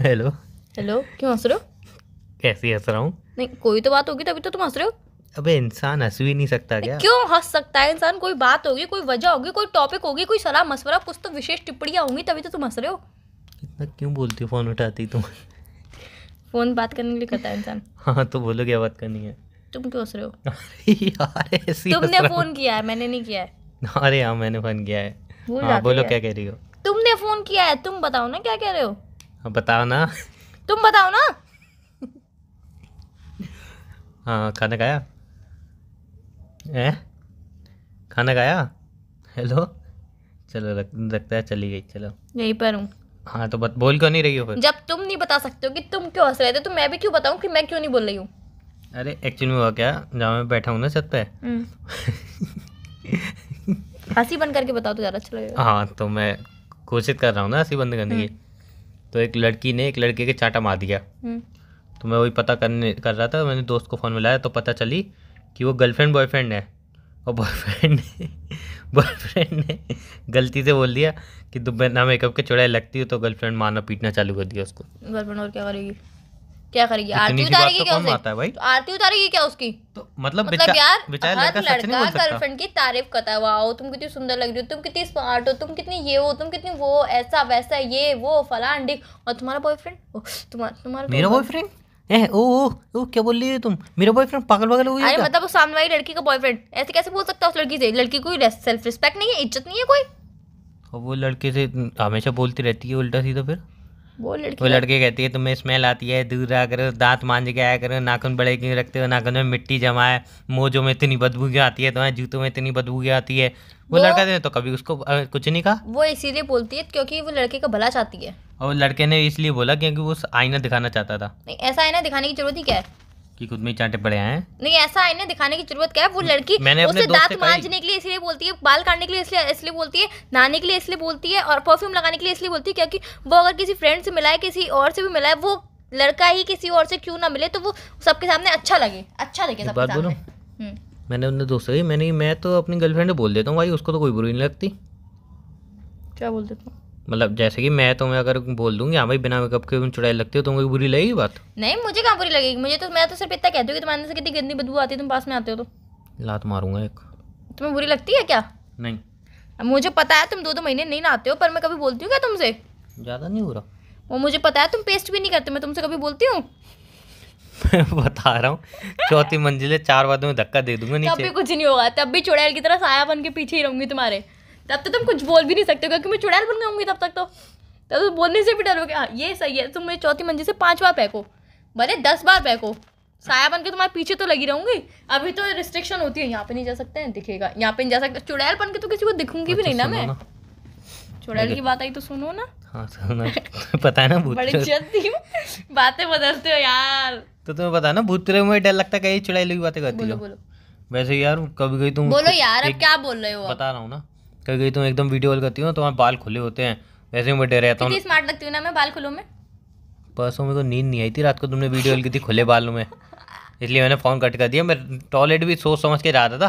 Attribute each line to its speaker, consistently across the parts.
Speaker 1: Hello
Speaker 2: hello क्यों हंस रहे हो
Speaker 1: कैसी हंस रहा हूँ
Speaker 2: नहीं कोई तो बात होगी तभी तो तुम हंस रहे हो
Speaker 1: अबे इंसान हंस भी नहीं सकता क्या क्यों
Speaker 2: हंस सकता है इंसान कोई बात होगी कोई वजह होगी कोई टॉपिक होगी कोई सलाह मशवरा कुछ तो विशेष टिप्पणियाँ होंगी तभी तो तुम हंस रहे हो
Speaker 1: इतना क्यों बोलती हो फ़ोन उठाती तुम तो।
Speaker 2: फ़ोन बात करने के लिए करता है इंसान
Speaker 1: हाँ तो बोलो क्या बात करनी है तुम क्यों हंस रहे हो तुमने फ़ोन
Speaker 2: किया है मैंने नहीं किया
Speaker 1: है अरे हाँ मैंने फ़ोन किया है हाँ बोलो क्या कह रही हो
Speaker 2: तुमने फ़ोन किया है तुम बताओ ना क्या कह रहे हो बताओ ना तुम बताओ ना
Speaker 1: हाँ खाना खाया ए खाना खाया हेलो चलो रख रखता है चली गई चलो यहीं पर हूँ हाँ तो बत, बोल क्यों नहीं रही हो फिर जब
Speaker 2: तुम नहीं बता सकते हो कि तुम क्यों हंस रहे थे तो मैं भी क्यों बताऊँ कि मैं क्यों नहीं बोल रही हूँ
Speaker 1: अरे एक्चुअली हुआ क्या जहाँ मैं बैठा हूँ ना छत पे हम्म।
Speaker 2: हंसी बंद करके बताओ तो ज़्यादा अच्छा लगेगा
Speaker 1: हाँ तो मैं कोशिश कर रहा हूँ ना हंसी बंद करने की हम्म। तो एक लड़की ने एक लड़के के चाटा मार दिया हम्म। तो मैं वही पता करने कर रहा था मैंने दोस्त को फ़ोन मिलाया तो पता चली कि वो गर्लफ्रेंड बॉयफ्रेंड है और बॉयफ्रेंड ने बॉयफ्रेंड ने गलती से बोल दिया कि तू बिना मेकअप के चौड़ाई लगती हो तो गर्लफ्रेंड मारना पीटना चालू कर दिया उसको
Speaker 2: गर्लफ्रेंड और क्या करेगी क्या करेगी आरती उतारेगी तो क्या उसे भाई तो आरती उतारेगी क्या उसकी तो
Speaker 1: मतलब मतलब यार हर लड़का गर्लफ्रेंड
Speaker 2: की तारीफ करता है वाह तुम कितनी सुंदर लग रही हो तुम कितनी स्मार्ट हो तुम कितनी ये हो तुम कितनी वो ऐसा वैसा ये वो फलान डिक और तुम्हारा बॉयफ्रेंड तुम्हारा तुम्हारा मेरा बॉयफ्रेंड
Speaker 1: ए ओ ओ ओ क्या बोल रही है तुम मेरा बॉयफ्रेंड पागल पागल हो गया
Speaker 2: मतलब सामने वाली लड़की का बॉयफ्रेंड ऐसे कैसे बोल सकता है उस लड़की से लड़की कोई सेल्फ रिस्पेक्ट नहीं है इज्जत नहीं है कोई
Speaker 1: वो लड़के से हमेशा बोलती रहती है उल्टा सीधा फिर वो लड़की वो लड़की कहती है तुम्हें स्मेल आती है दूर रहा करो दांत मांझ के आया करो नाखून बड़े क्यों रखते हो नाखून में मिट्टी जमा है मोजों में इतनी बदबू क्यों आती है तुम्हारे जूतों में इतनी बदबू क्यों आती है वो, वो लड़का तो कभी उसको कुछ नहीं कहा
Speaker 2: वो इसीलिए बोलती है क्योंकि वो लड़के का भला चाहती है
Speaker 1: और लड़के ने इसलिए बोला क्योंकि वो आईना दिखाना चाहता था
Speaker 2: नहीं ऐसा आईना दिखाने की जरूरत ही क्या है
Speaker 1: कि खुद में चांटे पड़े हैं
Speaker 2: नहीं ऐसा आईने दिखाने की जरूरत क्या है वो लड़की उसे दांत मांझने के लिए इसलिए बोलती है बाल काटने के लिए इसलिए इसलिए बोलती है नहाने के लिए इसलिए बोलती है और परफ्यूम लगाने के लिए इसलिए बोलती है क्योंकि वो अगर किसी फ्रेंड से मिला है किसी और से भी मिला है वो लड़का ही किसी और से क्यों ना मिले तो वो सबके सामने अच्छा लगे अच्छा लगे सबके सामने हम्म।
Speaker 1: मैंने अपने दोस्त से मैंने मैं तो अपनी गर्लफ्रेंड बोल देता हूँ भाई उसको तो कोई बुरी नहीं लगती
Speaker 2: क्या बोल देता हूँ
Speaker 1: मतलब जैसे कि मैं तुम्हें अगर बोल दूंगी हाँ भाई बिना मेकअप के तुम चुड़ैल लगती हो तुम्हें बुरी लगेगी बात
Speaker 2: नहीं मुझे कहाँ बुरी लगेगी मुझे तो मैं तो सिर्फ इतना कहती हूँ कि तुम्हारे से कितनी गंदी बदबू आती है तुम पास में आते हो तो
Speaker 1: लात मारूंगा एक
Speaker 2: तुम्हें बुरी लगती है क्या नहीं मुझे पता है तुम दो दो महीने नहीं नहाते हो पर मैं कभी बोलती हूँ क्या तुमसे
Speaker 1: ज़्यादा नहीं हो रहा
Speaker 2: वो मुझे पता है तुम पेस्ट भी नहीं करते मैं तुमसे कभी बोलती हूँ
Speaker 1: बता रहा हूँ चौथी मंजिले चार बार में धक्का दे दूंगा नीचे तब भी
Speaker 2: कुछ नहीं होगा तब भी चुड़ैल की तरह साया बन के पीछे ही रहूंगी तुम्हारे तब तो तुम कुछ बोल भी नहीं सकते क्योंकि मैं चुड़ैल बन गऊँगी तब तक तो तब तो बोलने से भी डरोगे हाँ ये सही है तुम मेरी चौथी मंजिल से पाँच बार फेंको भले दस बार फेंको साया बन के तुम्हारे पीछे तो लगी रहूंगी अभी तो रिस्ट्रिक्शन होती है यहाँ पे नहीं जा सकते हैं दिखेगा यहाँ पे नहीं जा सकते चुड़ैल बन के तो किसी को दिखूंगी भी अच्छा, नहीं ना मैं चुड़ैल की बात आई तो सुनो ना
Speaker 1: हाँ पता है ना बड़ी जल्दी
Speaker 2: बातें बदलते हो यार
Speaker 1: तो तुम्हें पता ना भूत में डर लगता है कहीं चुड़ैल की बातें करती हो वैसे यार कभी कभी तुम बोलो यार अब क्या
Speaker 2: बोल रहे हो बता
Speaker 1: रहा हूँ ना कभी कभी तुम एकदम वीडियो कॉल करती हो तो तुम्हारे बाल खुले होते हैं वैसे मैं डर रहता हूँ
Speaker 2: स्मार्ट लगती हूँ ना मैं बाल खुलों में
Speaker 1: परसों मेरे को तो नींद नहीं आई थी रात को तुमने वीडियो कॉल की थी खुले बालों में इसलिए मैंने फ़ोन कट कर दिया मैं टॉयलेट भी सोच समझ के रहा था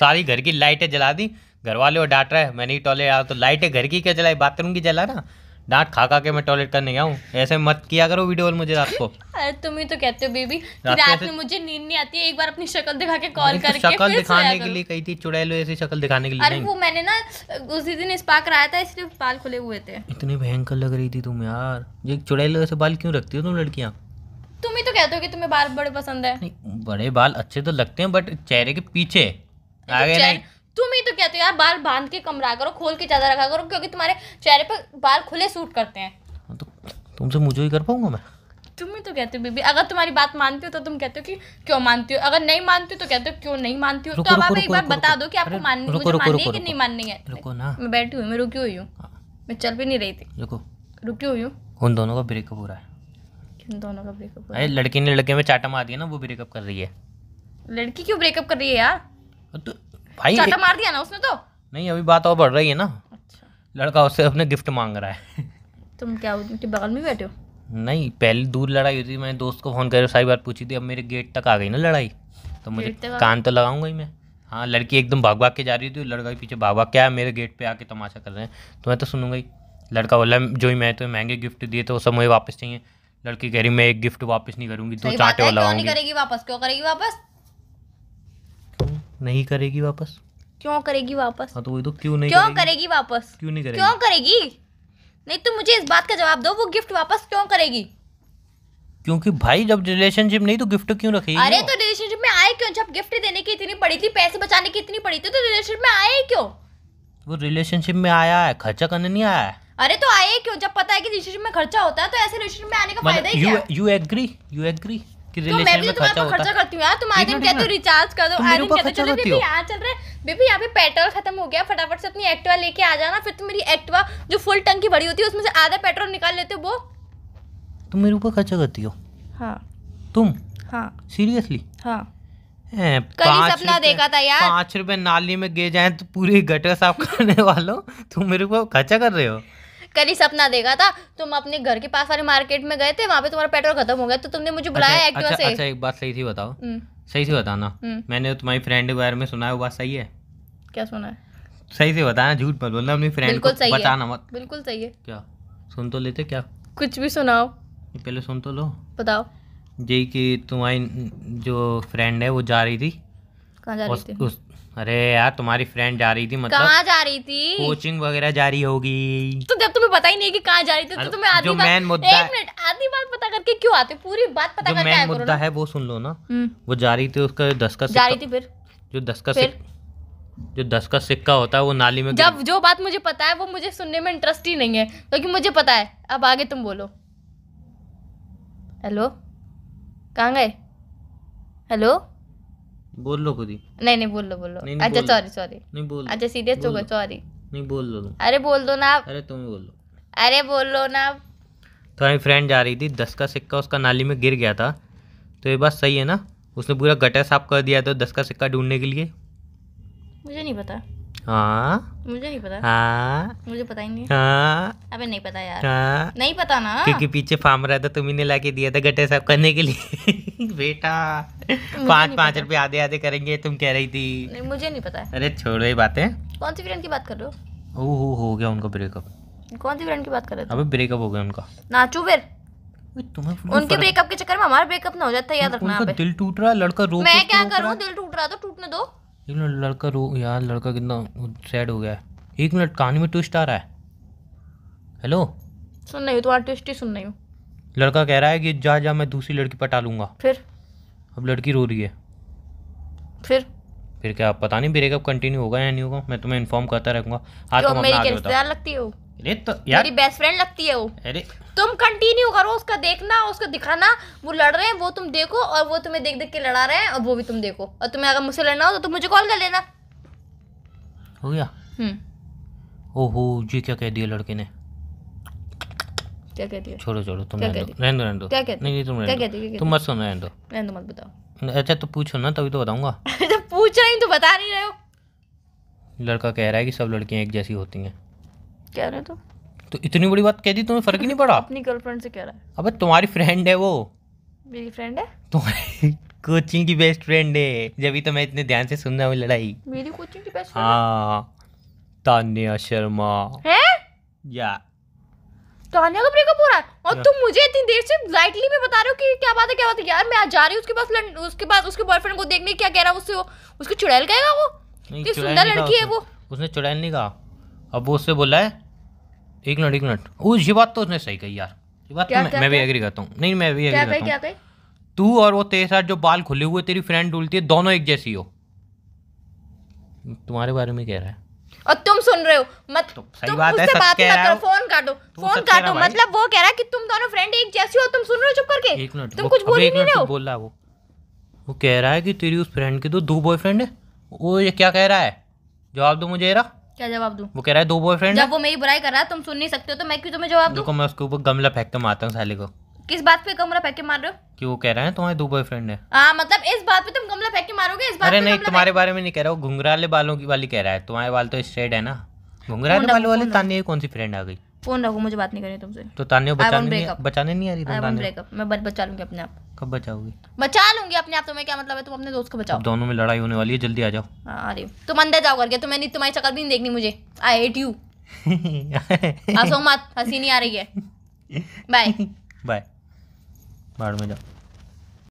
Speaker 1: सारी घर की लाइटें जला दी घर वाले और डांट रहा है मैंने ही टॉयलेट आया तो लाइटें घर की क्या जलाई बाथरूम की जला ना डांट खा खा के मैं टॉयलेट करने गया हूँ ऐसे मत किया करो वीडियो कॉल मुझे रात को
Speaker 2: अरे तुम ही तो कहते हो बेबी रात, में मुझे नींद नहीं आती है एक बार अपनी शक्ल दिखा के कॉल तो करके शक्ल दिखाने के लिए
Speaker 1: कही थी चुड़ैलो ऐसी शक्ल दिखाने के लिए अरे वो
Speaker 2: मैंने ना उसी दिन स्पा कराया था इसलिए बाल खुले हुए थे
Speaker 1: इतनी भयंकर लग रही थी तुम यार ये चुड़ैलो ऐसे बाल क्यों रखती हो तुम लड़कियाँ
Speaker 2: तुम ही तो कहते हो कि तुम्हें बाल बड़े पसंद है
Speaker 1: बड़े बाल अच्छे तो लगते हैं बट चेहरे के पीछे तो आगे नहीं
Speaker 2: तो यार बाल बांध के कमरा करो खोल के ज़्यादा रखा करो क्योंकि तुम्हारे चेहरे पर बाल खुले सूट करते हैं हाँ, तो
Speaker 1: तुमसे मुझे ही कर पाऊंगा मैं
Speaker 2: तुम ही तो कहते हो बीबी अगर तुम्हारी बात मानती हो तो तुम कहते हो कि क्यों मानती हो अगर नहीं मानती हो तो कहते हो क्यों नहीं मानती हो तो अब आप एक बार बता दो कि आपको माननी है कि नहीं माननी है रुको ना मैं बैठी हुई मैं रुकी हुई हूँ हाँ। मैं चल भी नहीं रही थी रुको रुकी हुई हूँ
Speaker 1: उन दोनों का ब्रेकअप हो रहा है
Speaker 2: किन दोनों का ब्रेकअप अरे लड़की
Speaker 1: ने लड़के में चाटा मार दिया ना वो ब्रेकअप कर रही है
Speaker 2: लड़की क्यों ब्रेकअप कर रही है यार
Speaker 1: तो भाई चाटा मार दिया ना उसने तो नहीं अभी बात और बढ़ रही है ना अच्छा लड़का उससे अपने गिफ्ट मांग रहा है
Speaker 2: तुम क्या उनके बगल में बैठे हो
Speaker 1: नहीं पहले दूर लड़ाई हुई थी मैंने दोस्त को फ़ोन करके सारी बात पूछी थी अब मेरे गेट तक आ गई ना लड़ाई तो मुझे कान तो लगाऊंगा ही मैं हाँ लड़की एकदम भाग भाग के जा रही थी लड़का के पीछे भाग भाग क्या है मेरे गेट पे आके तमाशा कर रहे हैं तो मैं तो सुनूंगा ही लड़का बोला जो ही मैं तो महंगे गिफ्ट दिए थे वो सब मुझे वापस चाहिए लड़की कह रही मैं एक गिफ्ट वापस नहीं करूंगी दो चाटे वाला करेगी
Speaker 2: वापस क्यों करेगी वापस
Speaker 1: नहीं करेगी वापस
Speaker 2: क्यों करेगी वापस
Speaker 1: हाँ तो वही तो क्यों नहीं क्यों करेगी करेगी
Speaker 2: वापस क्यों नहीं करेगी क्यों करेगी नहीं तो मुझे इस बात का जवाब दो वो गिफ्ट वापस क्यों करेगी
Speaker 1: क्योंकि भाई जब रिलेशनशिप नहीं तो गिफ्ट क्यों रखेगी अरे तो
Speaker 2: रिलेशनशिप में आए क्यों जब गिफ्ट देने की इतनी पड़ी थी पैसे बचाने की इतनी पड़ी थी तो रिलेशनशिप में आए क्यों
Speaker 1: वो रिलेशनशिप में आया है खर्चा करने नहीं आया है
Speaker 2: अरे तो आए क्यों जब पता है कि रिलेशनशिप में खर्चा होता है तो ऐसे रिलेशनशिप में आने का मतलब फायदा ही क्या
Speaker 1: यू एग्री यू एग्री कि तो रिलेशन में तो खर्चा होता
Speaker 2: करती हूं यार तुम दिन कहते हो रिचार्ज कर दो दिन कहते चलो बेबी यहां चल रहे बेबी यहां पे पेट्रोल खत्म हो गया फटाफट से अपनी एक्टिवा लेके आ जाना फिर तुम मेरी एक्टिवा जो फुल टंकी भरी होती है उसमें से आधा पेट्रोल निकाल लेते हो वो
Speaker 1: तुम मेरे ऊपर खर्चा करती हो हां तुम हां सीरियसली हां सपना देखा था यार रुपए नाली में गए जाए तो पूरे गटर साफ करने वालों तुम मेरे को खर्चा कर रहे हो
Speaker 2: कल ही सपना देखा था तुम अपने घर के पास वाले मार्केट में गए थे वहाँ पे तुम्हारा पेट्रोल खत्म हो गया तो तुमने मुझे बुलाया अच्छा, एक्टिवा अच्छा, से अच्छा
Speaker 1: एक बात सही थी बताओ हम्म। सही से बताना हम्म। मैंने तो तुम्हारी फ्रेंड के बारे में सुना है वो बात सही है क्या सुना है सही से बताना झूठ मत बोलना अपनी फ्रेंड को बताना मत
Speaker 2: बिल्कुल सही है
Speaker 1: क्या सुन तो लेते क्या
Speaker 2: कुछ भी सुनाओ
Speaker 1: पहले सुन तो लो बताओ जी कि तुम्हारी जो फ्रेंड है वो जा रही थी
Speaker 2: कहाँ जा रही थी उस
Speaker 1: अरे यार तुम्हारी फ्रेंड जा रही थी मतलब कहाँ जा
Speaker 2: रही थी कोचिंग
Speaker 1: वगैरह जा रही होगी
Speaker 2: तो जब तुम्हें पता ही नहीं कि कहाँ जा रही थी तो तुम्हें आधी जो मेन मुद्दा एक मिनट आधी बात पता करके क्यों आते पूरी बात पता करके आया मुद्दा
Speaker 1: है वो सुन लो ना हम्म। वो जा रही थी उसका दस का जा रही थी फिर जो दस का जो दस का सिक्का होता है वो नाली में जब
Speaker 2: जो बात मुझे पता है वो मुझे सुनने में इंटरेस्ट ही नहीं है क्योंकि मुझे पता है अब आगे तुम बोलो हेलो कहाँ गए हेलो
Speaker 1: बोल लो खुद ही नहीं नहीं बोल लो बोल लो अच्छा सॉरी सॉरी नहीं बोल अच्छा सीरियस हो गए सॉरी नहीं बोल लो अच्छा,
Speaker 2: अरे बोल दो ना
Speaker 1: अरे तुम ही बोल लो
Speaker 2: अरे बोल लो ना
Speaker 1: तो हमारी फ्रेंड जा रही थी दस का सिक्का उसका नाली में गिर गया था तो ये बात सही है ना उसने पूरा गटर साफ कर दिया था दस का सिक्का ढूंढने के लिए मुझे नहीं पता हाँ मुझे नहीं पता हाँ
Speaker 2: मुझे पता ही नहीं हाँ अबे नहीं पता यार हाँ नहीं पता ना क्योंकि
Speaker 1: पीछे फार्मर रहा था तुम्हें लाके दिया था गटर साफ करने के लिए बेटा
Speaker 2: पाँच पाँच
Speaker 1: रुपए आधे आधे करेंगे तुम कह रही थी
Speaker 2: नहीं, मुझे नहीं पता है अरे
Speaker 1: छोड़ो ये बातें
Speaker 2: कौन सी फ्रेंड की बात कर रहे हो
Speaker 1: ओ, हो, हो गया उनका ब्रेकअप
Speaker 2: कौन सी फ्रेंड की बात कर रहे हो अबे
Speaker 1: ब्रेकअप हो गया उनका नाचो फिर उनके ब्रेकअप
Speaker 2: के चक्कर में हमारा ब्रेकअप ना हो जाता याद रखना उनका
Speaker 1: दिल टूट रहा लड़का रो मैं
Speaker 2: क्या करूं दिल टूट रहा तो टूटने
Speaker 1: दो लड़का रो यार लड़का कितना सैड हो गया एक मिनट कहानी में ट्विस्ट आ रहा है हेलो
Speaker 2: सुन रही हूँ तो आर्टिस्ट ही सुन रही हूँ
Speaker 1: लड़का कह रहा है कि जा जा मैं दूसरी लड़की पटा लूंगा फिर अब लड़की रो रही है फिर फिर क्या पता नहीं ब्रेकअप कंटिन्यू होगा या नहीं होगा मैं तुम्हें इन्फॉर्म करता रहूंगा तुम तो मेरी रिश्तेदार लगती हो अरे तो यार मेरी
Speaker 2: बेस्ट फ्रेंड लगती है वो अरे तुम कंटिन्यू करो उसका देखना उसको दिखाना वो लड़ रहे हैं वो तुम देखो और वो तुम्हें देख देख के लड़ा रहे हैं और वो भी तुम देखो और तुम्हें अगर मुझसे लड़ना हो तो तुम मुझे कॉल कर लेना हो गया हम्म।
Speaker 1: ओहो जी क्या कह दिया लड़के ने
Speaker 2: क्या कहती है छोड़ो छोड़ो तुम
Speaker 1: पूछो ना तभी तो बताऊंगा
Speaker 2: अच्छा, पूछ रही तो बता नहीं रहे हो
Speaker 1: लड़का कह रहा है कि सब लड़कियां एक जैसी होती हैं कह रहे तो तो इतनी बड़ी बात कह दी तुम्हें फर्क ही नहीं पड़ा अपनी
Speaker 2: गर्लफ्रेंड से कह रहा
Speaker 1: है अबे तुम्हारी फ्रेंड है वो
Speaker 2: मेरी फ्रेंड है तुम्हारी
Speaker 1: कोचिंग की बेस्ट फ्रेंड है जब तो मैं इतने ध्यान से सुन रहा हूँ लड़ाई मेरी
Speaker 2: कोचिंग की बेस्ट फ्रेंड
Speaker 1: हाँ तान्या शर्मा है या
Speaker 2: तानिया तो का ब्रेकअप हो रहा है और तुम मुझे इतनी देर से लाइटली में बता रहे हो कि क्या बात है क्या बात है यार मैं आज जा रही हूँ उसके पास उसके पास उसके बॉयफ्रेंड को देखने क्या कह रहा है उससे वो उसको चुड़ैल कहेगा वो
Speaker 1: सुंदर लड़की है वो उसने चुड़ैल नहीं कहा अब वो उससे बोला है एक मिनट एक मिनट ओ ये बात तो उसने सही कही यार ये बात तो क्या, तो मैं, मैं भी एग्री करता हूँ नहीं मैं भी एग्री करता हूँ तू और वो तेरे साथ जो बाल खुले हुए तेरी फ्रेंड डूलती है दोनों एक जैसी हो तुम्हारे बारे में कह रहा है
Speaker 2: और तुम सुन रहे हो मत तो
Speaker 1: सही बात है बात कह रहा
Speaker 2: फोन काटो फोन काटो मतलब वो कह रहा है कि तुम दोनों फ्रेंड एक जैसी हो तुम सुन रहे हो चुप करके एक मिनट तुम कुछ बोल ही नहीं रहे हो बोल
Speaker 1: रहा वो वो कह रहा है कि तेरी उस फ्रेंड के तो दो बॉयफ्रेंड है वो ये क्या कह रहा है जवाब दो मुझे रहा क्या जवाब दूं वो कह रहा है दो बॉयफ्रेंड जब वो
Speaker 2: मेरी बुराई कर रहा है तुम सुन नहीं सकते हो तो मैं क्यों तुम्हें जवाब दूं देखो
Speaker 1: मैं उसके ऊपर गमला फेंक के मारता हूँ साले को
Speaker 2: किस बात पे कमरा फेंक के मार रहे हो
Speaker 1: कि वो कह रहा है तुम्हारे दो बॉयफ्रेंड है
Speaker 2: आ, मतलब इस बात पे तुम कमला फेंक के मारोगे इस बात अरे पे नहीं तुम्हारे
Speaker 1: बारे में नहीं कह रहा वो घुंघराले बालों की वाली कह रहा है तुम्हारे बाल तो स्ट्रेट है ना घुंघराले बालों वाली तानिया कौन सी फ्रेंड आ गई
Speaker 2: फोन रखो मुझे बात नहीं करनी तुमसे तो
Speaker 1: तानिया बचाने नहीं बचाने नहीं आ रही तुम ब्रेकअप
Speaker 2: मैं बचा लूंगी अपने आप कब बचाओगी बचा लूंगी अपने आप तुम्हें क्या मतलब है तुम अपने दोस्त को बचाओ
Speaker 1: दोनों में लड़ाई होने वाली है जल्दी आ जाओ
Speaker 2: अरे हाँ, तुम अंदर जाओ करके तुम्हें नहीं तुम्हारी शक्ल भी नहीं देखनी मुझे आई हेट यू हंसो मत हंसी नहीं आ रही
Speaker 1: है बाय बाय बाढ़ में जाओ